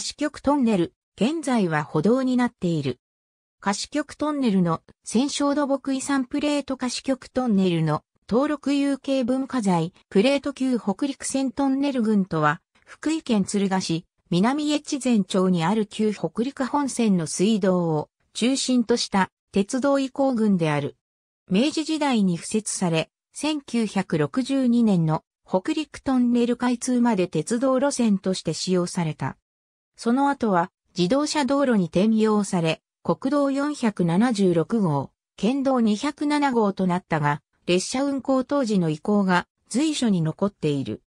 子局トンネル、現在は歩道になっている。子局トンネルの戦勝土木遺産プレート子局トンネルの登録有形文化財プレート級北陸線トンネル群とは、福井県敦賀市南越前町にある旧北陸本線の水道を中心とした鉄道移行群である。明治時代に付設され、1962年の北陸トンネル開通まで鉄道路線として使用された。その後は自動車道路に転用され、国道476号、県道207号となったが、列車運行当時の意向が随所に残っている。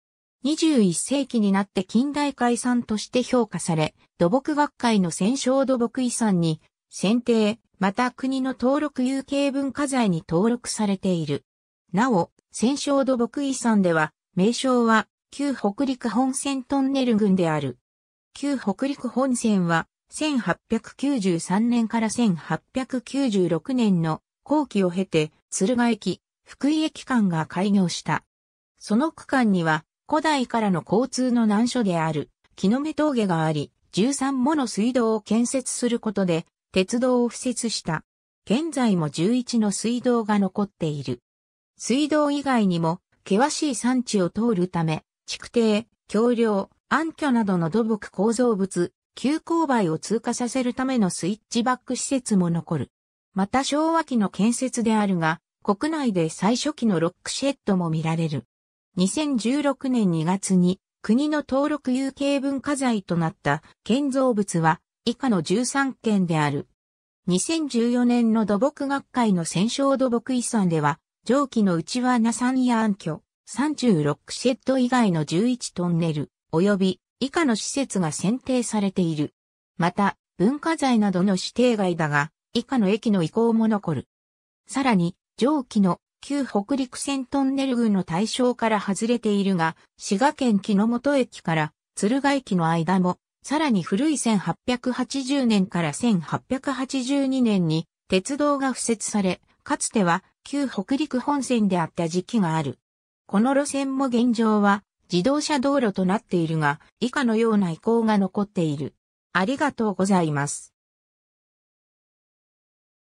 21世紀になって近代解散として評価され、土木学会の戦勝土木遺産に選定、また国の登録有形文化財に登録されている。なお、戦勝土木遺産では、名称は旧北陸本線トンネル群である。旧北陸本線は、1893年から1896年の後期を経て、鶴ヶ駅、福井駅間が開業した。その区間には、古代からの交通の難所である、木の目峠があり、13もの水道を建設することで、鉄道を敷設した。現在も11の水道が残っている。水道以外にも、険しい山地を通るため、築堤、橋梁、暗渠などの土木構造物、急勾配を通過させるためのスイッチバック施設も残る。また昭和期の建設であるが、国内で最初期のロックシェッドも見られる。2016年2月に国の登録有形文化財となった建造物は以下の13件である。2014年の土木学会の戦勝土木遺産では、上記の内輪さんや暗渠、36シェッド以外の11トンネル、及び以下の施設が選定されている。また、文化財などの指定外だが、以下の駅の移行も残る。さらに、上記の旧北陸線トンネル群の対象から外れているが、滋賀県木の本駅から鶴ヶ駅の間も、さらに古い1880年から1882年に鉄道が敷設され、かつては旧北陸本線であった時期がある。この路線も現状は自動車道路となっているが、以下のような遺構が残っている。ありがとうございます。